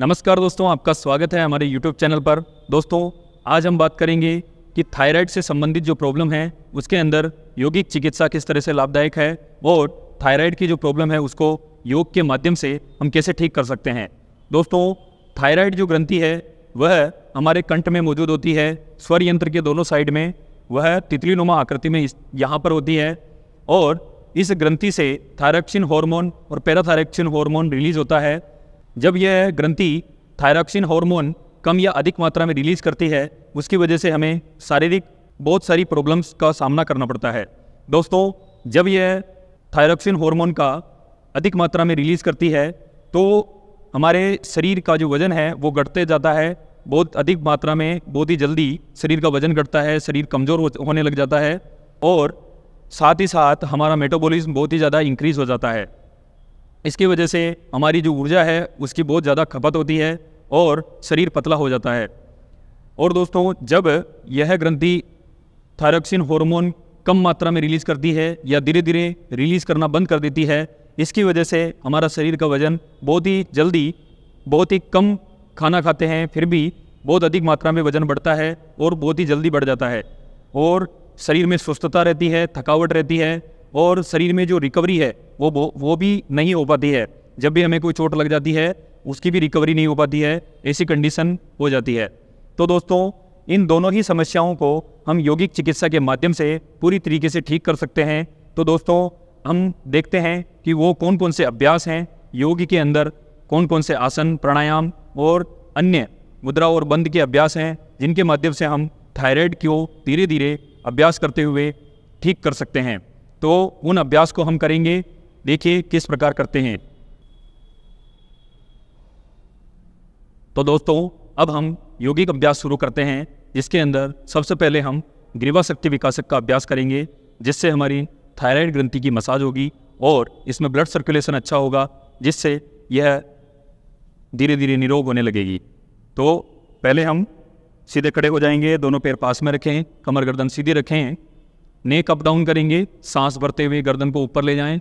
नमस्कार दोस्तों आपका स्वागत है हमारे YouTube चैनल पर दोस्तों आज हम बात करेंगे कि थायराइड से संबंधित जो प्रॉब्लम है उसके अंदर योगिक चिकित्सा किस तरह से लाभदायक है और थायराइड की जो प्रॉब्लम है उसको योग के माध्यम से हम कैसे ठीक कर सकते हैं दोस्तों थायराइड जो ग्रंथि है वह हमारे कंठ में मौजूद होती है स्वर यंत्र के दोनों साइड में वह तितली आकृति में यहाँ पर होती है और इस ग्रंथि से थायरक्सिन हार्मोन और पैराथायरक्सिन हार्मोन रिलीज होता है जब यह ग्रंथि थायरॉक्सिन हार्मोन कम या अधिक मात्रा में रिलीज करती है उसकी वजह से हमें शारीरिक बहुत सारी प्रॉब्लम्स का सामना करना पड़ता है दोस्तों जब यह थायरॉक्सिन हार्मोन का अधिक मात्रा में रिलीज़ करती है तो हमारे शरीर का जो वज़न है वो घटते जाता है बहुत अधिक मात्रा में बहुत ही जल्दी शरीर का वज़न घटता है शरीर कमज़ोर होने लग जाता है और साथ ही साथ हमारा मेटाबॉलिज्म बहुत ही ज़्यादा इंक्रीज़ हो जाता है इसकी वजह से हमारी जो ऊर्जा है उसकी बहुत ज़्यादा खपत होती है और शरीर पतला हो जाता है और दोस्तों जब यह ग्रंथि थायरॉक्सिन हार्मोन कम मात्रा में रिलीज़ करती है या धीरे धीरे रिलीज़ करना बंद कर देती है इसकी वजह से हमारा शरीर का वजन बहुत ही जल्दी बहुत ही कम खाना खाते हैं फिर भी बहुत अधिक मात्रा में वजन बढ़ता है और बहुत ही जल्दी बढ़ जाता है और शरीर में सुस्तता रहती है थकावट रहती है और शरीर में जो रिकवरी है वो वो भी नहीं हो पाती है जब भी हमें कोई चोट लग जाती है उसकी भी रिकवरी नहीं हो पाती है ऐसी कंडीशन हो जाती है तो दोस्तों इन दोनों ही समस्याओं को हम यौगिक चिकित्सा के माध्यम से पूरी तरीके से ठीक कर सकते हैं तो दोस्तों हम देखते हैं कि वो कौन कौन से अभ्यास हैं योग के अंदर कौन कौन से आसन प्राणायाम और अन्य मुद्रा और बंद के अभ्यास हैं जिनके माध्यम से हम थायराइड को धीरे धीरे अभ्यास करते हुए ठीक कर सकते हैं तो उन अभ्यास को हम करेंगे देखिए किस प्रकार करते हैं तो दोस्तों अब हम योगिक अभ्यास शुरू करते हैं जिसके अंदर सबसे पहले हम ग्रीवा शक्ति विकासक का अभ्यास करेंगे जिससे हमारी थायराइड ग्रंथि की मसाज होगी और इसमें ब्लड सर्कुलेशन अच्छा होगा जिससे यह धीरे धीरे निरोग होने लगेगी तो पहले हम सीधे खड़े हो जाएंगे दोनों पैर पास में रखें कमर गर्दन सीधी रखें नेक अप डाउन करेंगे सांस भरते हुए गर्दन को ऊपर ले जाएं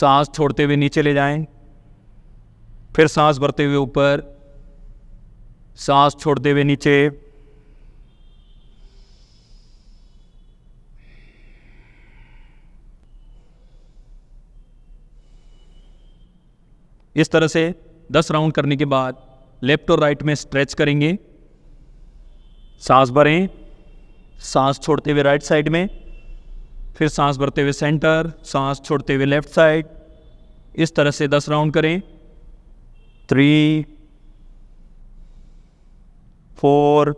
सांस छोड़ते हुए नीचे ले जाएं फिर सांस भरते हुए ऊपर सांस छोड़ते हुए नीचे इस तरह से 10 राउंड करने के बाद लेफ्ट और राइट में स्ट्रेच करेंगे सांस भरें सांस छोड़ते हुए राइट साइड में फिर सांस भरते हुए सेंटर सांस छोड़ते हुए लेफ्ट साइड इस तरह से दस राउंड करें three four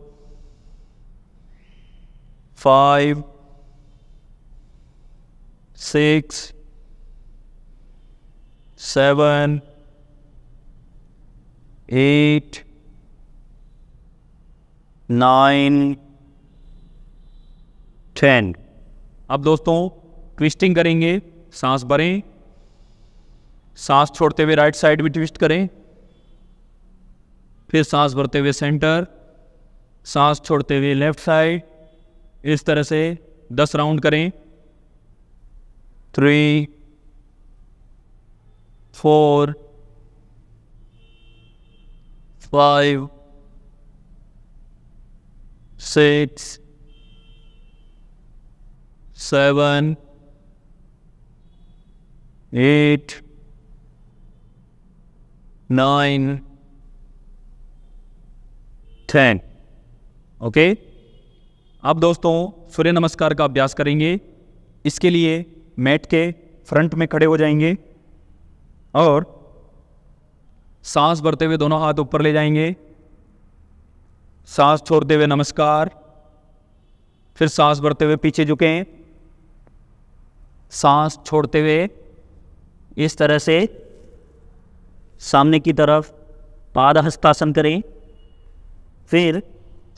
five six seven eight nine चैन अब दोस्तों ट्विस्टिंग करेंगे सांस भरें सांस छोड़ते हुए राइट साइड भी ट्विस्ट करें फिर सांस भरते हुए सेंटर सांस छोड़ते हुए लेफ्ट साइड इस तरह से दस राउंड करें three four five six seven, eight, nine, ten okay अब दोस्तों सूर्य नमस्कार का अभ्यास करेंगे इसके लिए मैट के फ्रंट में खड़े हो जाएंगे और सांस भरते हुए दोनों हाथ ऊपर ले जाएंगे सांस छोड़ते हुए नमस्कार फिर सांस भरते हुए पीछे झुकें सांस छोड़ते हुए इस तरह से सामने की तरफ पाद हस्तासन करें फिर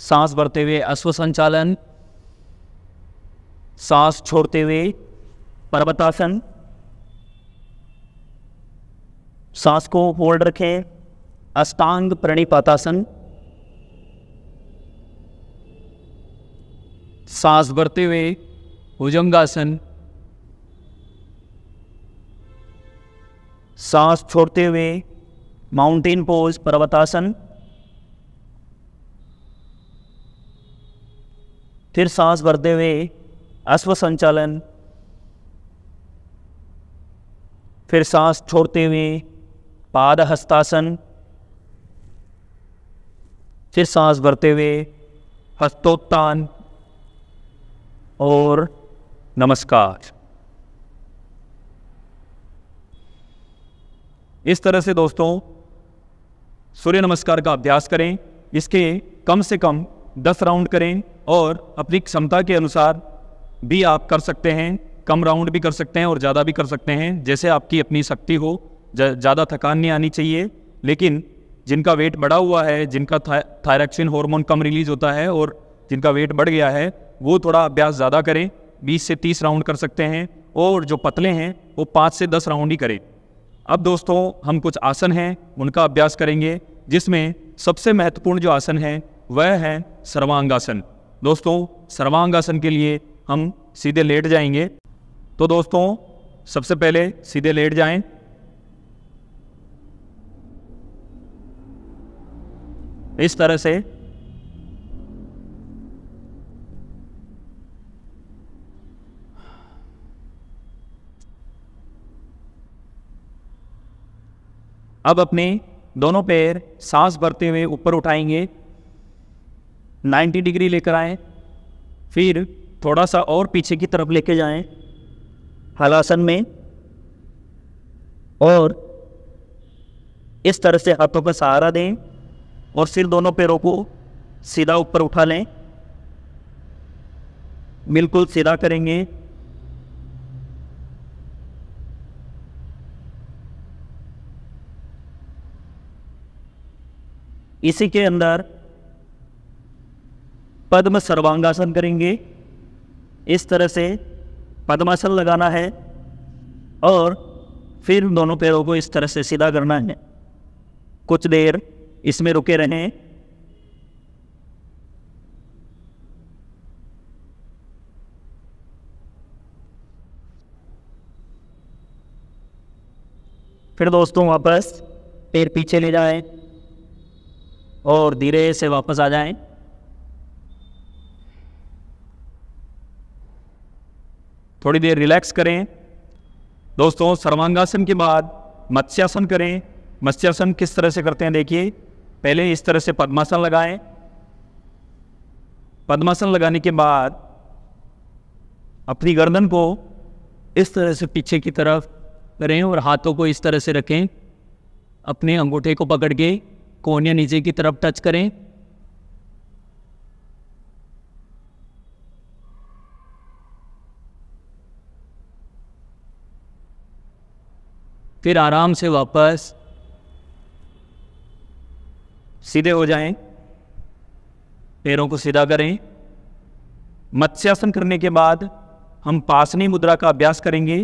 सांस भरते हुए अश्व संचालन सांस छोड़ते हुए पर्वतासन सांस को होल्ड रखें अष्टांग प्रणिपातासन सांस भरते हुए भुजंगासन सांस छोड़ते हुए माउंटेन पोज पर्वतासन फिर सांस भरते हुए अश्व संचालन फिर सांस छोड़ते हुए पाद हस्तासन फिर सांस भरते हुए हस्तोत्तान और नमस्कार इस तरह से दोस्तों सूर्य नमस्कार का अभ्यास करें इसके कम से कम दस राउंड करें और अपनी क्षमता के अनुसार भी आप कर सकते हैं कम राउंड भी कर सकते हैं और ज़्यादा भी कर सकते हैं जैसे आपकी अपनी शक्ति हो ज़्यादा थकान नहीं आनी चाहिए लेकिन जिनका वेट बढ़ा हुआ है जिनका था, थायरक्सिन हार्मोन कम रिलीज होता है और जिनका वेट बढ़ गया है वो थोड़ा अभ्यास ज़्यादा करें 20 से 30 राउंड कर सकते हैं और जो पतले हैं वो 5 से 10 राउंड ही करें अब दोस्तों हम कुछ आसन हैं उनका अभ्यास करेंगे जिसमें सबसे महत्वपूर्ण जो आसन है वह है सर्वांगासन दोस्तों सर्वांगासन के लिए हम सीधे लेट जाएंगे तो दोस्तों सबसे पहले सीधे लेट जाएं इस तरह से अब अपने दोनों पैर सांस भरते हुए ऊपर उठाएंगे 90 डिग्री लेकर आए फिर थोड़ा सा और पीछे की तरफ लेके जाएं हलासन में और इस तरह से हाथों का सहारा दें और सिर दोनों पैरों को सीधा ऊपर उठा लें बिल्कुल सीधा करेंगे इसी के अंदर पद्म सर्वांगासन करेंगे इस तरह से पद्मासन लगाना है और फिर दोनों पैरों को इस तरह से सीधा करना है कुछ देर इसमें रुके रहें फिर दोस्तों वापस पैर पीछे ले जाएं और धीरे से वापस आ जाएं थोड़ी देर रिलैक्स करें दोस्तों सर्वांगासन के बाद मत्स्यासन करें मत्स्यासन किस तरह से करते हैं देखिए पहले इस तरह से पद्मासन लगाएं पद्मासन लगाने के बाद अपनी गर्दन को इस तरह से पीछे की तरफ करें और हाथों को इस तरह से रखें अपने अंगूठे को पकड़ के कोनिया नीचे की तरफ टच करें फिर आराम से वापस सीधे हो जाएं, पैरों को सीधा करें मत्स्यासन करने के बाद हम पासनी मुद्रा का अभ्यास करेंगे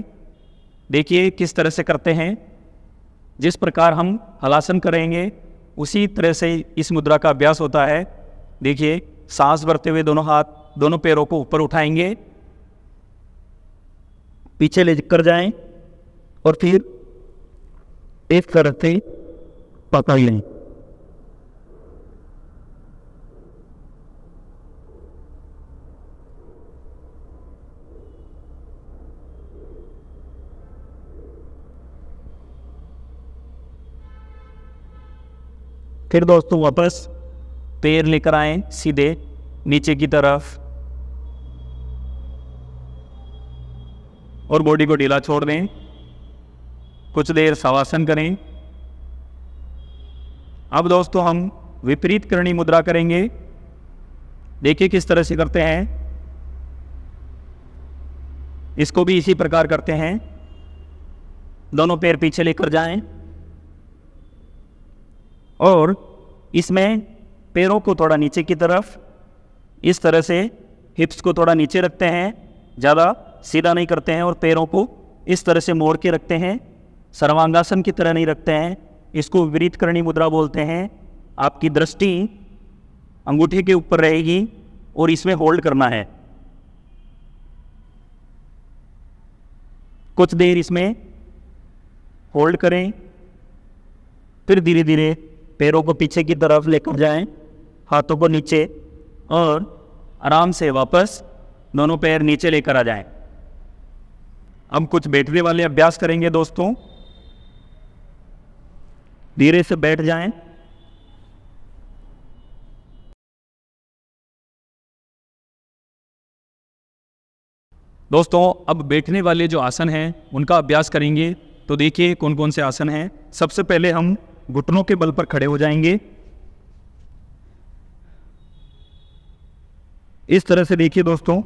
देखिए किस तरह से करते हैं जिस प्रकार हम हलासन करेंगे उसी तरह से इस मुद्रा का अभ्यास होता है देखिए सांस भरते हुए दोनों हाथ दोनों पैरों को ऊपर उठाएंगे पीछे ले कर जाएं और फिर एक तरह से पकड़ लें फिर दोस्तों वापस पैर लेकर आए सीधे नीचे की तरफ और बॉडी को ढीला छोड़ दें कुछ देर शवासन करें अब दोस्तों हम विपरीत करणी मुद्रा करेंगे देखिए किस तरह से करते हैं इसको भी इसी प्रकार करते हैं दोनों पैर पीछे लेकर जाएं और इसमें पैरों को थोड़ा नीचे की तरफ इस तरह से हिप्स को थोड़ा नीचे रखते हैं ज़्यादा सीधा नहीं करते हैं और पैरों को इस तरह से मोड़ के रखते हैं सर्वांगासन की तरह नहीं रखते हैं इसको विरित करणी मुद्रा बोलते हैं आपकी दृष्टि अंगूठे के ऊपर रहेगी और इसमें होल्ड करना है कुछ देर इसमें होल्ड करें फिर धीरे धीरे पैरों को पीछे की तरफ लेकर जाएं, हाथों को नीचे और आराम से वापस दोनों पैर नीचे लेकर आ जाएं। हम कुछ बैठने वाले अभ्यास करेंगे दोस्तों धीरे से बैठ जाएं। दोस्तों अब बैठने वाले जो आसन हैं उनका अभ्यास करेंगे तो देखिए कौन कौन से आसन हैं सबसे पहले हम घुटनों के बल पर खड़े हो जाएंगे इस तरह से देखिए दोस्तों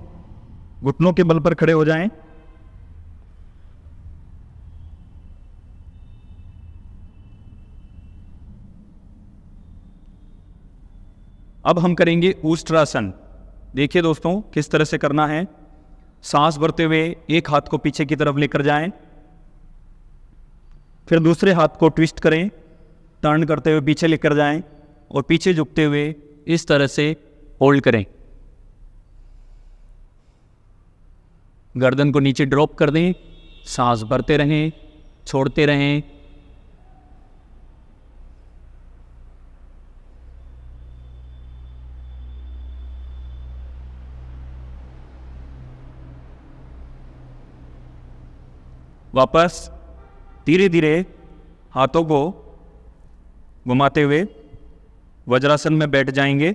घुटनों के बल पर खड़े हो जाएं अब हम करेंगे ऊष्ट्रासन देखिए दोस्तों किस तरह से करना है सांस भरते हुए एक हाथ को पीछे की तरफ लेकर जाएं, फिर दूसरे हाथ को ट्विस्ट करें टर्न करते हुए पीछे लेकर जाएं और पीछे झुकते हुए इस तरह से होल्ड करें गर्दन को नीचे ड्रॉप कर दें सांस भरते रहें छोड़ते रहें वापस धीरे धीरे हाथों को घुमाते हुए वज्रासन में बैठ जाएंगे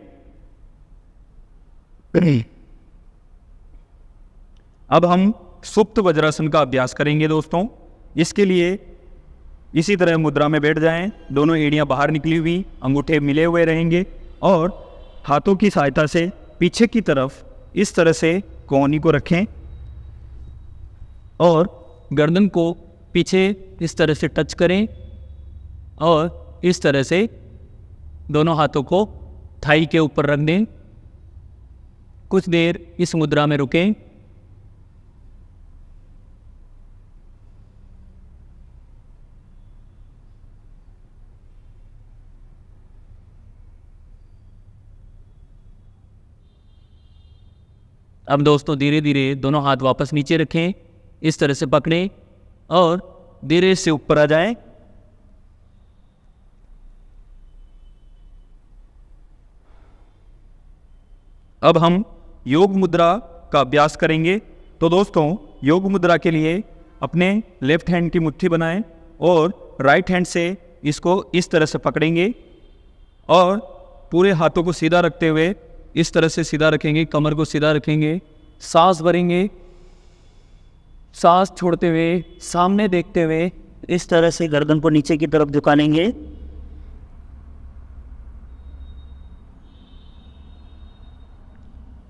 अब हम सुप्त वज्रासन का अभ्यास करेंगे दोस्तों इसके लिए इसी तरह मुद्रा में बैठ जाएं, दोनों एड़ियां बाहर निकली हुई अंगूठे मिले हुए रहेंगे और हाथों की सहायता से पीछे की तरफ इस तरह से कोहनी को रखें और गर्दन को पीछे इस तरह से टच करें और इस तरह से दोनों हाथों को थाई के ऊपर रख दें कुछ देर इस मुद्रा में रुकें अब दोस्तों धीरे धीरे दोनों हाथ वापस नीचे रखें इस तरह से पकड़ें और धीरे से ऊपर आ जाएं अब हम योग मुद्रा का अभ्यास करेंगे तो दोस्तों योग मुद्रा के लिए अपने लेफ्ट हैंड की मुट्ठी बनाएं और राइट हैंड से इसको इस तरह से पकड़ेंगे और पूरे हाथों को सीधा रखते हुए इस तरह से सीधा रखेंगे कमर को सीधा रखेंगे सांस भरेंगे सांस छोड़ते हुए सामने देखते हुए इस तरह से गर्दन को नीचे की तरफ झुकानेंगे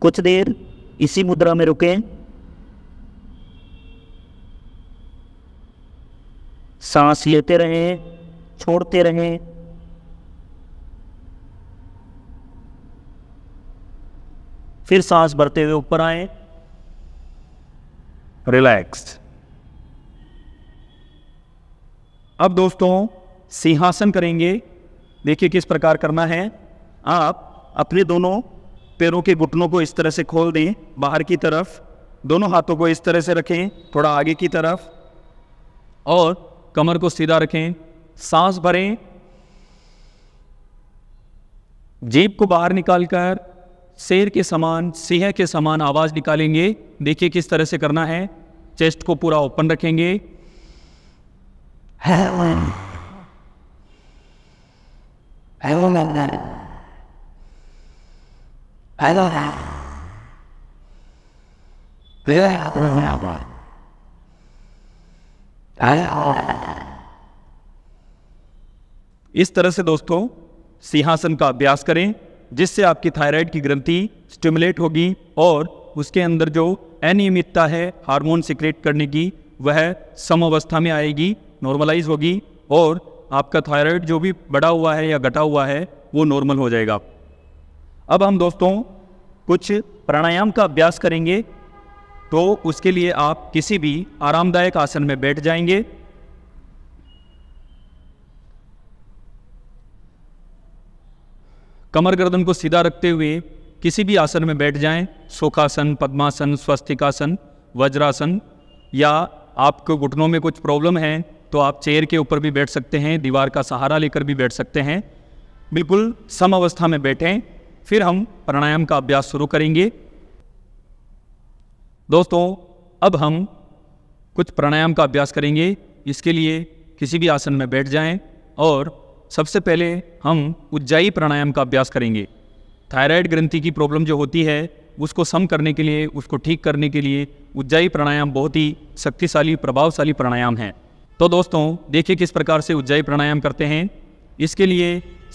कुछ देर इसी मुद्रा में रुके सांस लेते रहे छोड़ते रहें फिर सांस भरते हुए ऊपर आए रिलैक्स अब दोस्तों सिंहासन करेंगे देखिए किस प्रकार करना है आप अपने दोनों पैरों के घुटनों को इस तरह से खोल दें बाहर की तरफ दोनों हाथों को इस तरह से रखें थोड़ा आगे की तरफ और कमर को सीधा रखें सांस भरें जेब को बाहर निकालकर शेर के समान सिंह के समान आवाज़ निकालेंगे देखिए किस तरह से करना है चेस्ट को पूरा ओपन रखेंगे Hello. Hello. I don't I don't I don't इस तरह से दोस्तों सिंहासन का अभ्यास करें जिससे आपकी थायराइड की ग्रंथि स्टिमुलेट होगी और उसके अंदर जो अनियमितता है हार्मोन सिक्रेट करने की वह सम अवस्था में आएगी नॉर्मलाइज होगी और आपका थायराइड जो भी बढ़ा हुआ है या घटा हुआ है वो नॉर्मल हो जाएगा अब हम दोस्तों कुछ प्राणायाम का अभ्यास करेंगे तो उसके लिए आप किसी भी आरामदायक आसन में बैठ जाएंगे कमर गर्दन को सीधा रखते हुए किसी भी आसन में बैठ जाएं, सुखासन पद्मासन स्वस्तिकासन वज्रासन या आपको घुटनों में कुछ प्रॉब्लम है तो आप चेयर के ऊपर भी बैठ सकते हैं दीवार का सहारा लेकर भी बैठ सकते हैं बिल्कुल सम अवस्था में बैठें फिर हम प्राणायाम का अभ्यास शुरू करेंगे दोस्तों अब हम कुछ प्राणायाम का अभ्यास करेंगे इसके लिए किसी भी आसन में बैठ जाएं और सबसे पहले हम उज्जाई प्राणायाम का अभ्यास करेंगे थायराइड ग्रंथि की प्रॉब्लम जो होती है उसको सम करने के लिए उसको ठीक करने के लिए उज्जाई प्राणायाम बहुत ही शक्तिशाली प्रभावशाली प्राणायाम है तो दोस्तों देखिए किस प्रकार से उज्जाई प्राणायाम करते हैं इसके लिए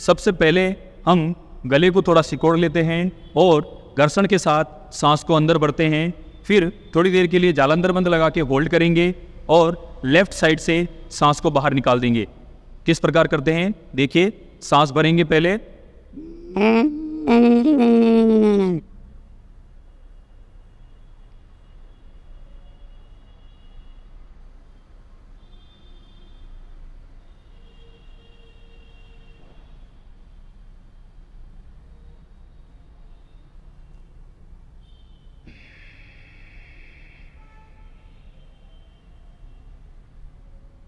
सबसे पहले हम गले को थोड़ा सिकोड़ लेते हैं और घर्षण के साथ सांस को अंदर बढ़ते हैं फिर थोड़ी देर के लिए जालंधर बंद लगा के होल्ड करेंगे और लेफ्ट साइड से सांस को बाहर निकाल देंगे किस प्रकार करते हैं देखिए सांस भरेंगे पहले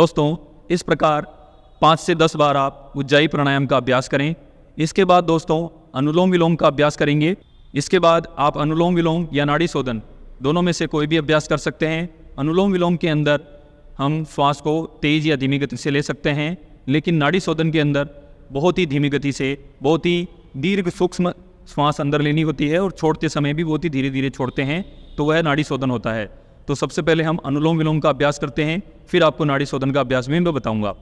दोस्तों इस प्रकार पाँच से दस बार आप उज्जाई प्राणायाम का अभ्यास करें इसके बाद दोस्तों अनुलोम विलोम का अभ्यास करेंगे इसके बाद आप अनुलोम विलोम या नाड़ी शोधन दोनों में से कोई भी अभ्यास कर सकते हैं अनुलोम विलोम के अंदर हम श्वास को तेज या धीमी गति से ले सकते हैं लेकिन नाड़ी शोधन के अंदर बहुत ही धीमी गति से बहुत ही दीर्घ सूक्ष्म श्वास अंदर लेनी होती है और छोड़ते समय भी बहुत ही धीरे धीरे छोड़ते हैं तो वह नाड़ी शोधन होता है तो सबसे पहले हम अनुलोम विलोम का अभ्यास करते हैं फिर आपको नाड़ी शोधन का अभ्यास भी मैं बताऊँगा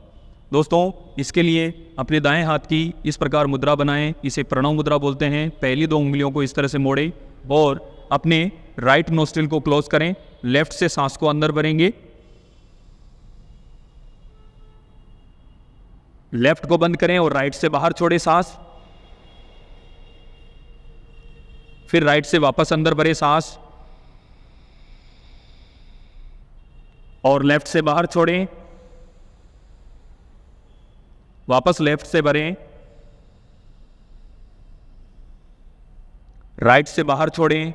दोस्तों इसके लिए अपने दाएं हाथ की इस प्रकार मुद्रा बनाएं इसे प्रणव मुद्रा बोलते हैं पहली दो उंगलियों को इस तरह से मोड़ें और अपने राइट नोस्टिल को क्लोज करें लेफ्ट से सांस को अंदर भरेंगे लेफ्ट को बंद करें और राइट से बाहर छोड़े सांस फिर राइट से वापस अंदर भरे सांस और लेफ्ट से बाहर छोड़ें वापस लेफ्ट से भरें राइट से बाहर छोड़ें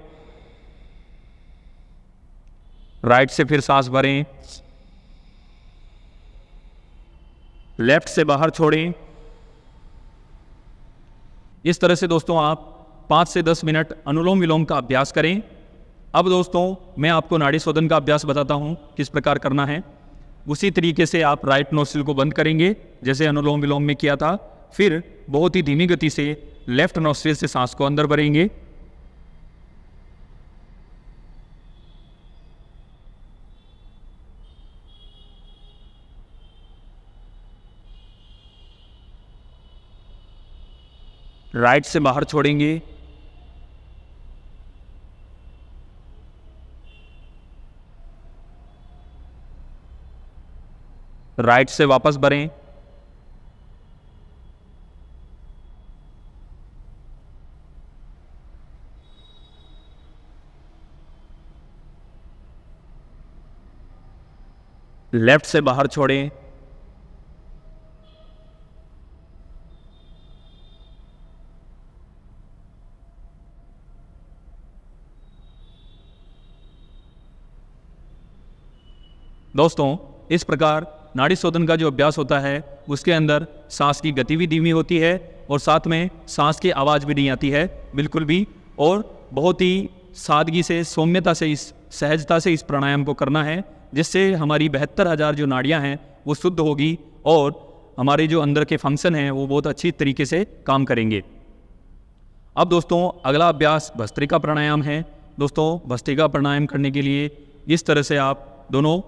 राइट से फिर सांस भरें लेफ्ट से बाहर छोड़ें इस तरह से दोस्तों आप पांच से दस मिनट अनुलोम विलोम का अभ्यास करें अब दोस्तों मैं आपको नाड़ी शोधन का अभ्यास बताता हूँ किस प्रकार करना है उसी तरीके से आप राइट नोस्टिल को बंद करेंगे जैसे अनुलोम विलोम में किया था फिर बहुत ही धीमी गति से लेफ्ट नोस्ट्रिल से सांस को अंदर भरेंगे राइट से बाहर छोड़ेंगे राइट से वापस भरें लेफ्ट से बाहर छोड़ें दोस्तों इस प्रकार नाड़ी शोधन का जो अभ्यास होता है उसके अंदर सांस की गति भी धीमी होती है और साथ में सांस की आवाज़ भी नहीं आती है बिल्कुल भी और बहुत ही सादगी से सौम्यता से इस सहजता से इस प्राणायाम को करना है जिससे हमारी बहत्तर हज़ार जो नाड़ियाँ हैं वो शुद्ध होगी और हमारे जो अंदर के फंक्शन हैं वो बहुत अच्छी तरीके से काम करेंगे अब दोस्तों अगला अभ्यास भस्त्रिका प्राणायाम है दोस्तों भस्त्रिका प्राणायाम करने के लिए इस तरह से आप दोनों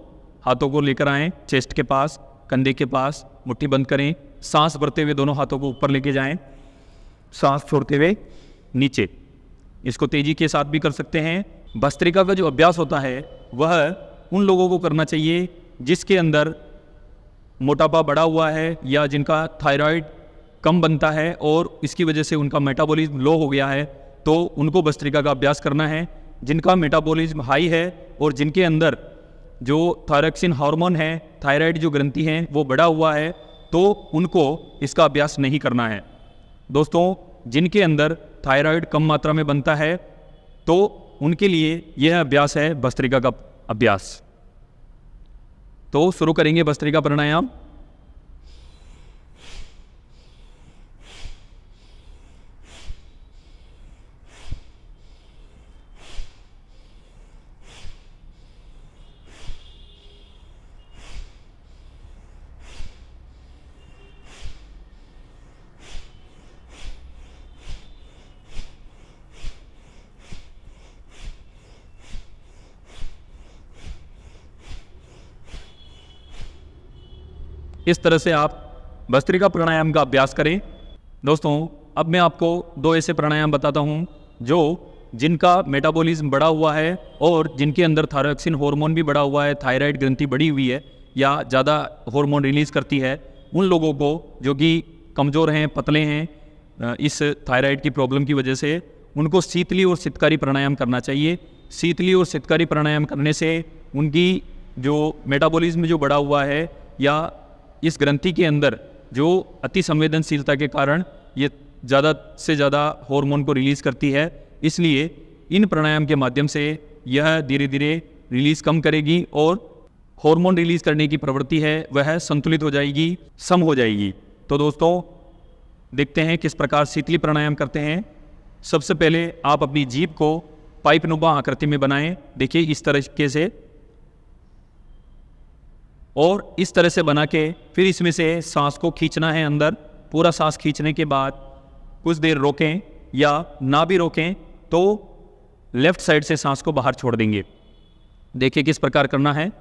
हाथों को लेकर आएँ चेस्ट के पास कंधे के पास मुट्ठी बंद करें सांस भरते हुए दोनों हाथों को ऊपर लेके जाएं सांस छोड़ते हुए नीचे इसको तेजी के साथ भी कर सकते हैं भस्त्रिका का जो अभ्यास होता है वह उन लोगों को करना चाहिए जिसके अंदर मोटापा बढ़ा हुआ है या जिनका थायराइड कम बनता है और इसकी वजह से उनका मेटाबॉलिज्म लो हो गया है तो उनको भस्त्रिका का अभ्यास करना है जिनका मेटाबॉलिज्म हाई है और जिनके अंदर जो थायरक्सिन हार्मोन है थायराइड जो ग्रंथि हैं वो बढ़ा हुआ है तो उनको इसका अभ्यास नहीं करना है दोस्तों जिनके अंदर थायराइड कम मात्रा में बनता है तो उनके लिए यह अभ्यास है भस्त्रिका का अभ्यास तो शुरू करेंगे भस्त्रिका प्राणायाम इस तरह से आप भस्त्रिका प्राणायाम का अभ्यास करें दोस्तों अब मैं आपको दो ऐसे प्राणायाम बताता हूँ जो जिनका मेटाबॉलिज्म बढ़ा हुआ है और जिनके अंदर थायरोक्सिन हार्मोन भी बढ़ा हुआ है थायराइड ग्रंथि बढ़ी हुई है या ज़्यादा हार्मोन रिलीज़ करती है उन लोगों को जो कि कमज़ोर हैं पतले हैं इस थायराइड की प्रॉब्लम की वजह से उनको शीतली और शीतकारी प्राणायाम करना चाहिए शीतली और शीतकारी प्राणायाम करने से उनकी जो मेटाबॉलिज्म जो बढ़ा हुआ है या इस ग्रंथि के अंदर जो अति संवेदनशीलता के कारण ये ज़्यादा से ज़्यादा हार्मोन को रिलीज़ करती है इसलिए इन प्राणायाम के माध्यम से यह धीरे धीरे रिलीज़ कम करेगी और हार्मोन रिलीज़ करने की प्रवृत्ति है वह संतुलित हो जाएगी सम हो जाएगी तो दोस्तों देखते हैं किस प्रकार शीतली प्राणायाम करते हैं सबसे पहले आप अपनी जीप को पाइप नुबा आकृति में बनाएं देखिए इस तरीके से और इस तरह से बना के फिर इसमें से सांस को खींचना है अंदर पूरा सांस खींचने के बाद कुछ देर रोकें या ना भी रोकें तो लेफ्ट साइड से सांस को बाहर छोड़ देंगे देखिए किस प्रकार करना है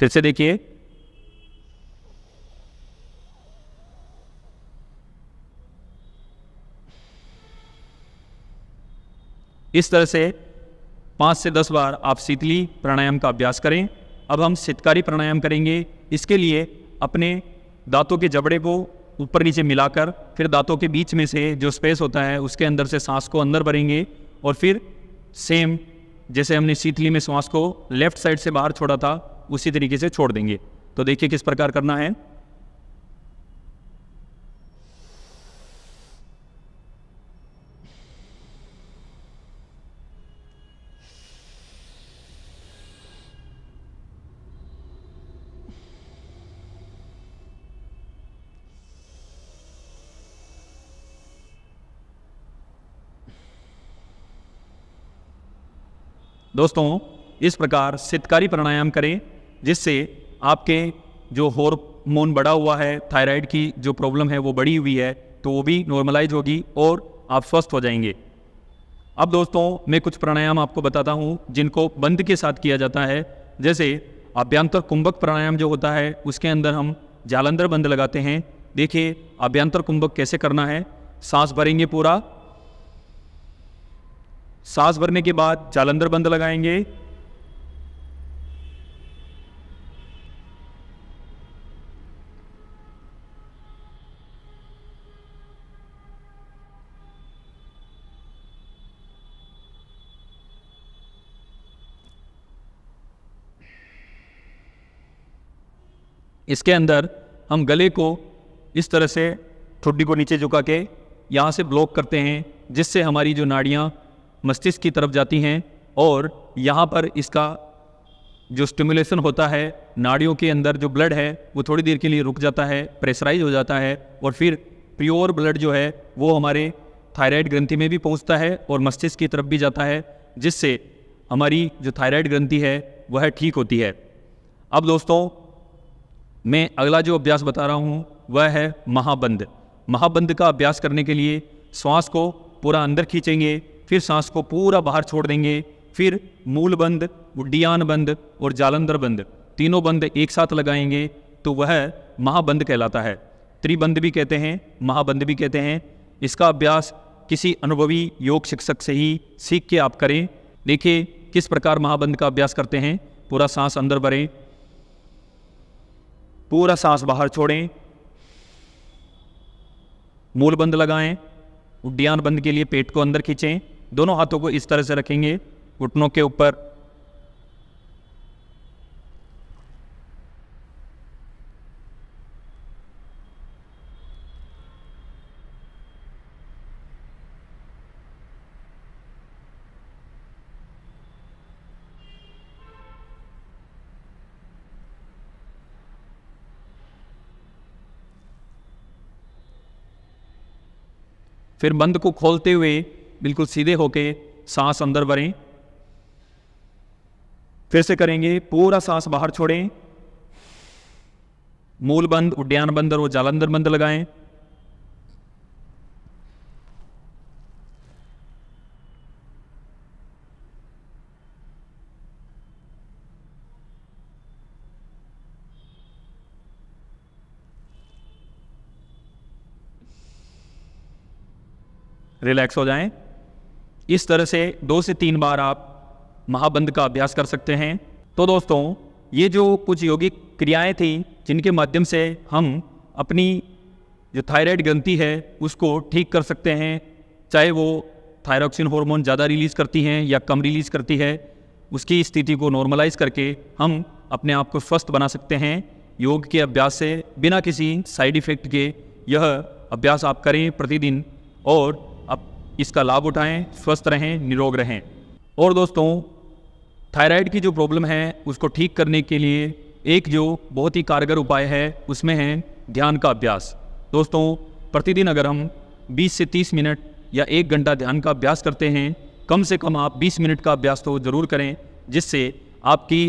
फिर से देखिए इस तरह से पाँच से दस बार आप शीतली प्राणायाम का अभ्यास करें अब हम शीतकारी प्राणायाम करेंगे इसके लिए अपने दांतों के जबड़े को ऊपर नीचे मिलाकर फिर दांतों के बीच में से जो स्पेस होता है उसके अंदर से सांस को अंदर भरेंगे और फिर सेम जैसे हमने शीतली में सांस को लेफ्ट साइड से बाहर छोड़ा था उसी तरीके से छोड़ देंगे तो देखिए किस प्रकार करना है दोस्तों इस प्रकार सितकारी प्राणायाम करें जिससे आपके जो हॉर्मोन बढ़ा हुआ है थायराइड की जो प्रॉब्लम है वो बढ़ी हुई है तो वो भी नॉर्मलाइज होगी और आप स्वस्थ हो जाएंगे अब दोस्तों मैं कुछ प्राणायाम आपको बताता हूँ जिनको बंद के साथ किया जाता है जैसे अभ्यंतर कुंभक प्राणायाम जो होता है उसके अंदर हम जालंधर बंद लगाते हैं देखिए अभ्यंतर कुंभक कैसे करना है सांस भरेंगे पूरा सांस भरने के बाद जालंधर बंद लगाएंगे इसके अंदर हम गले को इस तरह से ठुड्डी को नीचे झुका के यहाँ से ब्लॉक करते हैं जिससे हमारी जो नाड़ियाँ मस्तिष्क की तरफ जाती हैं और यहाँ पर इसका जो स्टिमुलेशन होता है नाड़ियों के अंदर जो ब्लड है वो थोड़ी देर के लिए रुक जाता है प्रेशराइज हो जाता है और फिर प्योर ब्लड जो है वो हमारे थायराइड ग्रंथि में भी पहुँचता है और मस्तिष्क की तरफ भी जाता है जिससे हमारी जो थायराइड ग्रंथि है वह ठीक होती है अब दोस्तों मैं अगला जो अभ्यास बता रहा हूँ वह है महाबंद महाबंद का अभ्यास करने के लिए श्वास को पूरा अंदर खींचेंगे फिर सांस को पूरा बाहर छोड़ देंगे फिर मूल बंद उड्डियान बंद और जालंधर बंद तीनों बंद एक साथ लगाएंगे तो वह महाबंद कहलाता है त्रिबंद भी कहते हैं महाबंद भी कहते हैं इसका अभ्यास किसी अनुभवी योग शिक्षक से ही सीख के आप करें देखिए किस प्रकार महाबंद का अभ्यास करते हैं पूरा सांस अंदर भरें पूरा सांस बाहर छोड़ें मूल बंद लगाएं उड्डयन बंद के लिए पेट को अंदर खींचें दोनों हाथों को इस तरह से रखेंगे घुटनों के ऊपर फिर बंद को खोलते हुए बिल्कुल सीधे होके सांस अंदर भरें फिर से करेंगे पूरा सांस बाहर छोड़ें मूल बंद उड्डयान बंद और जालंधर बंद लगाएं रिलैक्स हो जाएं इस तरह से दो से तीन बार आप महाबंध का अभ्यास कर सकते हैं तो दोस्तों ये जो कुछ योगिक क्रियाएं थी जिनके माध्यम से हम अपनी जो थायराइड ग्रंथि है उसको ठीक कर सकते हैं चाहे वो थायरॉक्सिन हार्मोन ज़्यादा रिलीज़ करती हैं या कम रिलीज़ करती है उसकी स्थिति को नॉर्मलाइज करके हम अपने आप को स्वस्थ बना सकते हैं योग के अभ्यास से बिना किसी साइड इफ़ेक्ट के यह अभ्यास आप करें प्रतिदिन और इसका लाभ उठाएं स्वस्थ रहें निरोग रहें और दोस्तों थायराइड की जो प्रॉब्लम है उसको ठीक करने के लिए एक जो बहुत ही कारगर उपाय है उसमें है ध्यान का अभ्यास दोस्तों प्रतिदिन अगर हम 20 से 30 मिनट या एक घंटा ध्यान का अभ्यास करते हैं कम से कम आप 20 मिनट का अभ्यास तो ज़रूर करें जिससे आपकी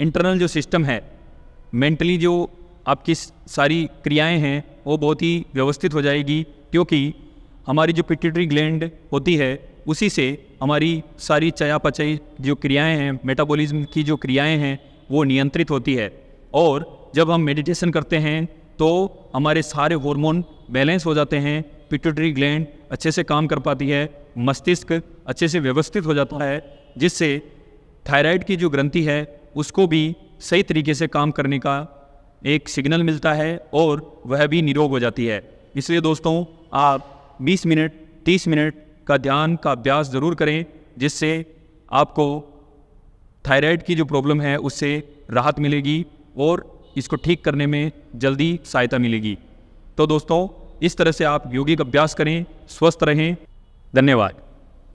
इंटरनल जो सिस्टम है मेंटली जो आपकी सारी क्रियाएं हैं वो बहुत ही व्यवस्थित हो जाएगी क्योंकि हमारी जो पिट्यूटरी ग्लैंड होती है उसी से हमारी सारी चयापचय जो क्रियाएं हैं मेटाबॉलिज्म की जो क्रियाएं हैं वो नियंत्रित होती है और जब हम मेडिटेशन करते हैं तो हमारे सारे हार्मोन बैलेंस हो जाते हैं पिट्यूटरी ग्लैंड अच्छे से काम कर पाती है मस्तिष्क अच्छे से व्यवस्थित हो जाता है जिससे थायराइड की जो ग्रंथि है उसको भी सही तरीके से काम करने का एक सिग्नल मिलता है और वह भी निरोग हो जाती है इसलिए दोस्तों आप बीस मिनट तीस मिनट का ध्यान का अभ्यास ज़रूर करें जिससे आपको थायराइड की जो प्रॉब्लम है उससे राहत मिलेगी और इसको ठीक करने में जल्दी सहायता मिलेगी तो दोस्तों इस तरह से आप योगिक अभ्यास करें स्वस्थ रहें धन्यवाद